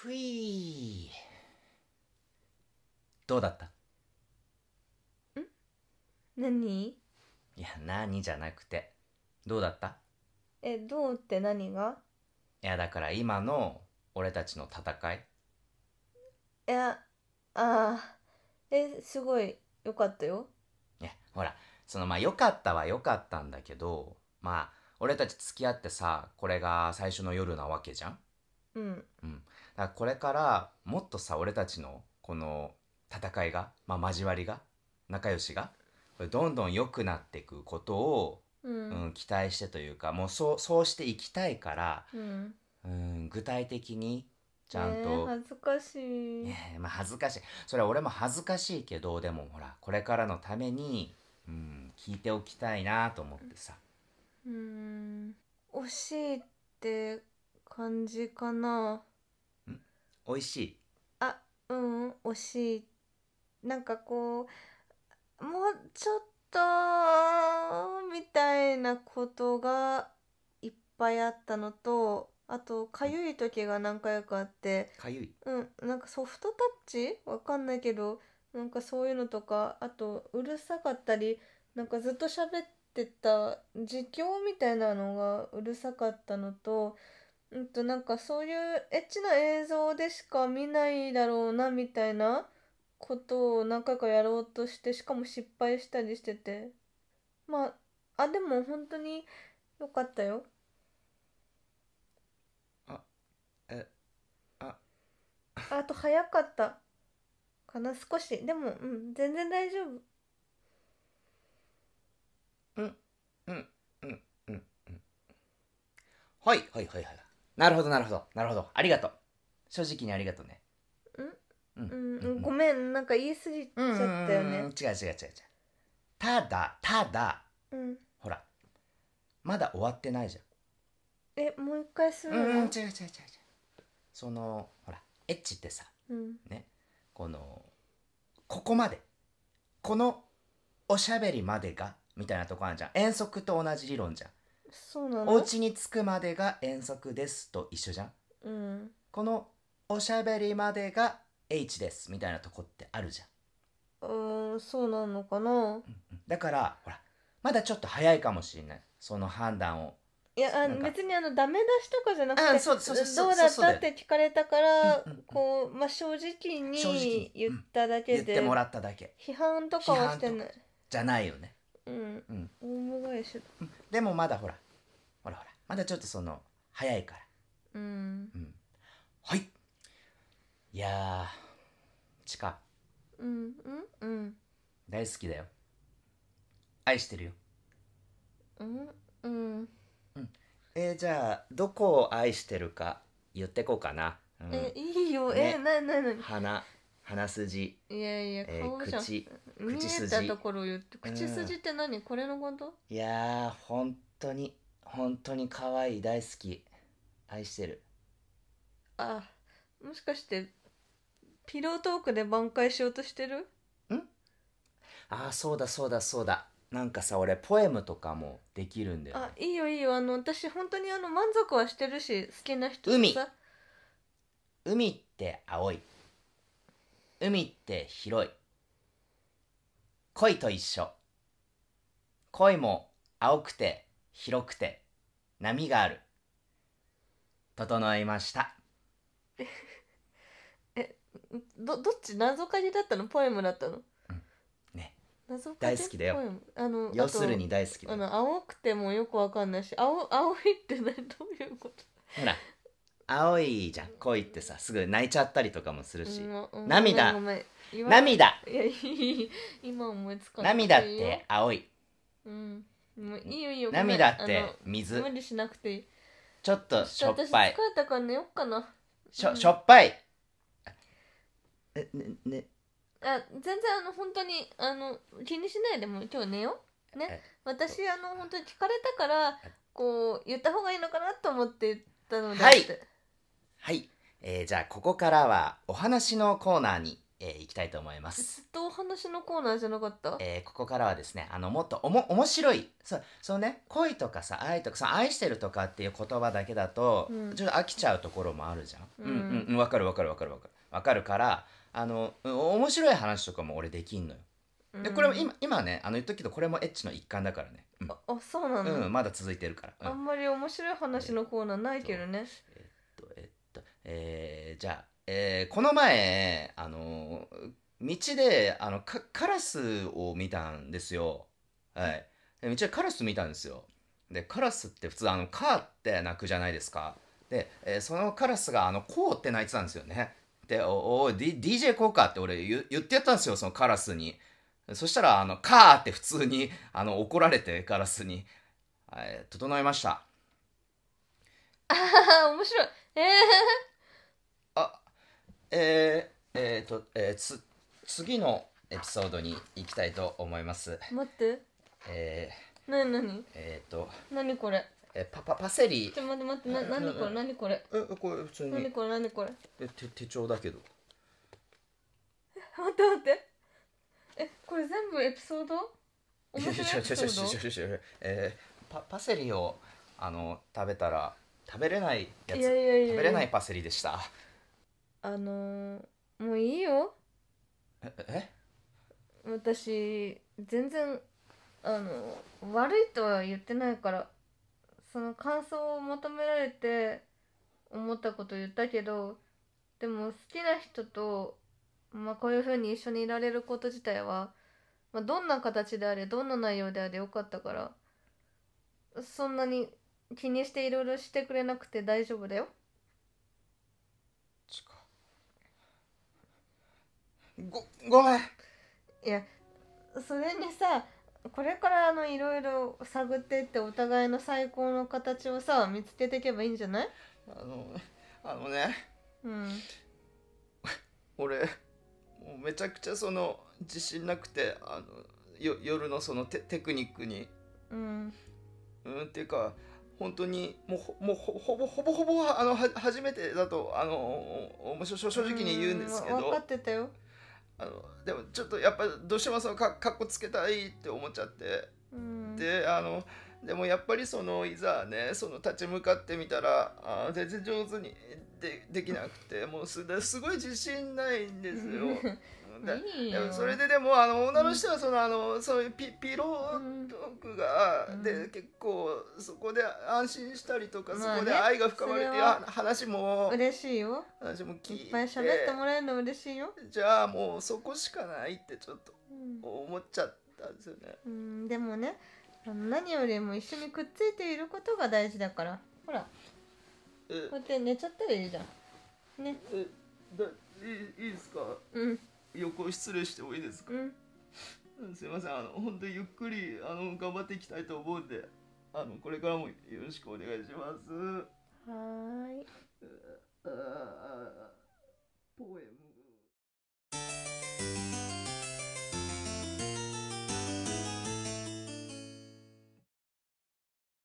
ふいどうだったん何いや何じゃなくてどうだったえどうって何がいやだから今の俺たちの戦いいやああえすごいよかったよいやほらそのまあ良かったは良かったんだけどまあ俺たち付き合ってさこれが最初の夜なわけじゃんうん、うん、だこれからもっとさ俺たちのこの戦いが、まあ、交わりが仲良しがどんどん良くなっていくことを、うん、うん、期待してというかもうそうそうしていきたいから、うん、うん具体的にちゃんと、えー、恥ずかしい、ねまあ、恥ずかしいそれは俺も恥ずかしいけどでもほらこれからのために、うん、聞いておきたいなと思ってさ。うん惜しいって感じかな。美味しいあうん惜しいなんかこうもうちょっとみたいなことがいっぱいあったのとあとかゆい時が何回かあってかゆいうんなんかソフトタッチわかんないけどなんかそういうのとかあとうるさかったりなんかずっと喋ってた自供みたいなのがうるさかったのとうんとなんかそういうエッチな映像でしか見ないだろうなみたいなことを何回かやろうとしてしかも失敗したりしててまああでも本当によかったよあえああと早かったかな少しでもうん全然大丈夫うんうんうんうんうんはいはいはいはいなるほどなるほどなるほどありがとう正直にありがとうねうん、うん、ごめんなんか言い過ぎちゃったよね、う違う違う違う違うただただ、うん、ほらまだ終わってないじゃんえもう一回するの、うん、違う違う違う違うそのほらエッチってさ、うん、ねこのここまでこのおしゃべりまでがみたいなとこあるじゃん遠足と同じ理論じゃんそうなのお家に着くまでが遠足ですと一緒じゃんうんこのおしゃべりまでが H ですみたいなとこってあるじゃんうーんそうなのかなだからほらまだちょっと早いかもしれないその判断をいやあ別にあのダメ出しとかじゃなくてそうそうそうどうだったって聞かれたからこう、まあ、正直に言っただけ言っでてもらっただけ批判とかはしてないじゃないよねうんうんオウム返しでもまだほらほらほらまだちょっとその早いからうんうんはいいやちかうんうんうん大好きだよ愛してるようんうんえー、じゃあどこを愛してるか言ってこうかな、うんえいいよ、ねえなななに鼻鼻筋いやいや、え顔じゃん口見えたところ言って口筋って何、うん、これのこといやー本当に本当に可愛い大好き愛してるあもしかしてピロートークで挽回しようとしてるんああそうだそうだそうだなんかさ俺ポエムとかもできるんだよ、ね、あいいよいいよあの私本当にあの満足はしてるし好きな人海海って青い海って広い恋と一緒。恋も青くて広くて波がある。整いました。え、ど、どっち謎かけだったのポエムだったの、うん、ね。謎かけ大好きだよ。あの、要するに大好きあの、青くてもよくわかんないし、青、青いって何 どういうことほら。青いじゃん恋ってさすぐ泣いちゃったりとかもするし、うんうん、涙涙 今思いつかない涙って青い、うもういいよいいよ涙って水無理しなくていいちょっとしょっぱい疲れたから寝よっかなしょ,、しょっぱいねねあ全然あの本当にあの気にしないでも今日寝ようね私あの本当に聞かれたからこう言った方がいいのかなと思って言ったのではい、はいえー、じゃあここからはお話のコーナーにえー、いきたいと思います。ずっとお話のコーナーじゃなかった、えー、ここからはですね、あの、もっとおも、面白い。そうそのね、恋とかさ、愛とかさ、愛してるとかっていう言葉だけだと、うん、ちょっと飽きちゃうところもあるじゃん。うん、うんうん、わかるわかるわかるわかる。わかるから、あの、面白い話とかも俺できんのよ。でこれも今今ねあの言っとくけどこれもエッチの一環だからね、うん、ああそうなの、うん、まだ続いてるから、うん、あんまり面白い話のコーナーないけどねえっとえっとえー、じゃあえー、この前、あの、道で、あの、カラスを見たんですよ。はい。道でカラス見たんですよ。で、カラスって普通、あの、カーって鳴くじゃないですか。で、えー、そのカラスが、あの、こうって鳴いてたんですよね。で、おお、D、DJ こうかって俺言ってやったんですよ、そのカラスに。そしたら、あの、カーって普通に、あの、怒られて、カラスに。えー、整えました。ああ、面白い。えーえー、えー、と、えー、つ次のエピソードに行きたいと思います待ってえー、なになにえっ、ー、と何これえパパパセリちょ待って待ってな何これ何これえこれ普通に何これ何これえ手手帳だけどえ待って待ってえこれ全部エピソード面白いエピソードえー、パパセリをあの食べたら食べれないやついやいやいや食べれないパセリでしたあのー、もういいよええ私全然あの悪いとは言ってないからその感想を求められて思ったこと言ったけどでも好きな人と、まあ、こういうふうに一緒にいられること自体は、まあ、どんな形であれどんな内容であれよかったからそんなに気にしていろいろしてくれなくて大丈夫だよ。ごごめんいやそれにさこれからあのいろいろ探ってってお互いの最高の形をさ見つけていけばいいんじゃないあのあのねうん俺もうめちゃくちゃその自信なくてあのよ夜のそのテテクニックにうんうんっていうか本当にもうもうほぼほぼほぼあのは初めてだとあの正直に言うんですけど、うん、分かってたよあのでもちょっとやっぱどうしてもそのかかっこつけたいって思っちゃって、うん、であのでもやっぱりそのいざねその立ち向かってみたらあ全然上手にでできなくてもうすすごい自信ないんですよ。思それででもあの女の人はそのあのそういうピピロートークが、で結構そこで安心したりとか、そこで愛が深まるっていう話も嬉しいよ話も聞いていっぱい喋ってもらえるの嬉しいよじゃあもうそこしかないってちょっと思っちゃったんですよね、うん、でもね何よりも一緒にくっついていることが大事だからほらこうやって寝ちゃったらいいじゃんねえいいいですかうん横失礼してもいいですか、うん、すいませんあの本当ゆっくりあの頑張っていきたいと思うんであのこれからもよろしくお願いしますはいポエム